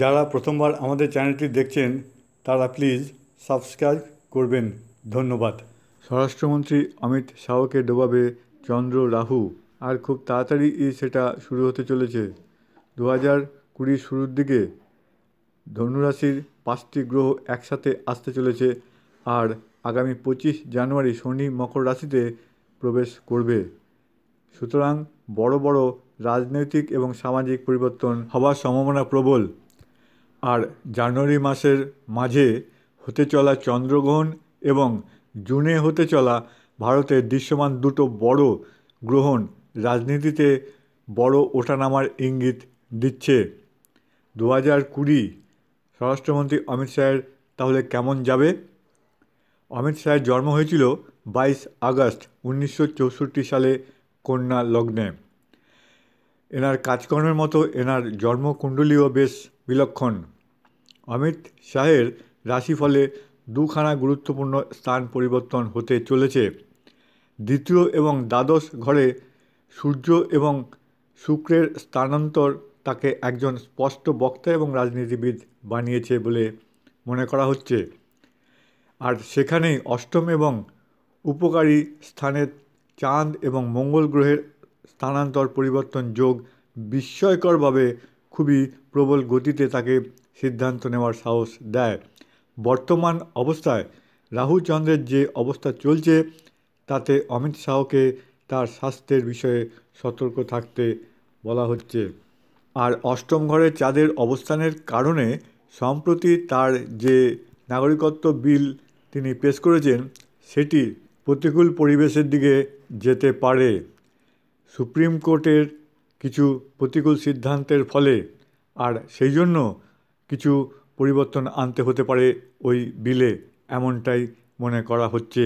যারা প্রথমবার আমাদের চ্যানেলটি দেখছেন তারা প্লিজ সাবস্ক্রাইব করবেন ধন্যবাদ স্বরাষ্ট্রমন্ত্রী অমিত শাহকে ডোবাবে চন্দ্র রাহু আর খুব তাড়াতাড়ি সেটা শুরু হতে চলেছে দু হাজার কুড়ির শুরুর দিকে ধনুরাশির পাঁচটি গ্রহ একসাথে আসতে চলেছে আর আগামী পঁচিশ জানুয়ারি শনি মকর রাশিতে প্রবেশ করবে সুতরাং বড় বড় রাজনৈতিক এবং সামাজিক পরিবর্তন হওয়ার সম্ভাবনা প্রবল আর জানুয়ারি মাসের মাঝে হতে চলা চন্দ্রগ্রহণ এবং জুনে হতে চলা ভারতের দৃশ্যমান দুটো বড় গ্রহণ রাজনীতিতে বড় ওঠানামার ইঙ্গিত দিচ্ছে দু হাজার কুড়ি স্বরাষ্ট্রমন্ত্রী অমিত শাহের তাহলে কেমন যাবে অমিত শাহের জন্ম হয়েছিল বাইশ আগস্ট উনিশশো সালে কন্যা লগ্নে এনার কাজকর্মের মতো এনার জন্মকুণ্ডলীও বেশ বিলক্ষণ অমিত শাহের রাশিফলে দুখানা গুরুত্বপূর্ণ স্থান পরিবর্তন হতে চলেছে দ্বিতীয় এবং দ্বাদশ ঘরে সূর্য এবং শুক্রের স্থানান্তর তাকে একজন স্পষ্ট বক্তা এবং রাজনীতিবিদ বানিয়েছে বলে মনে করা হচ্ছে আর সেখানেই অষ্টম এবং উপকারী স্থানে চাঁদ এবং মঙ্গল গ্রহের স্থানান্তর পরিবর্তন যোগ বিস্ময়করভাবে খুবই প্রবল গতিতে তাকে সিদ্ধান্ত নেওয়ার সাহস দেয় বর্তমান অবস্থায় রাহুচন্দ্রের যে অবস্থা চলছে তাতে অমিত শাহকে তার স্বাস্থ্যের বিষয়ে সতর্ক থাকতে বলা হচ্ছে আর অষ্টম ঘরে চাঁদের অবস্থানের কারণে সম্প্রতি তার যে নাগরিকত্ব বিল তিনি পেশ করেছেন সেটি প্রতিকূল পরিবেশের দিকে যেতে পারে সুপ্রিম কোর্টের কিছু প্রতিকূল সিদ্ধান্তের ফলে আর সেই জন্য কিছু পরিবর্তন আনতে হতে পারে ওই বিলে এমনটাই মনে করা হচ্ছে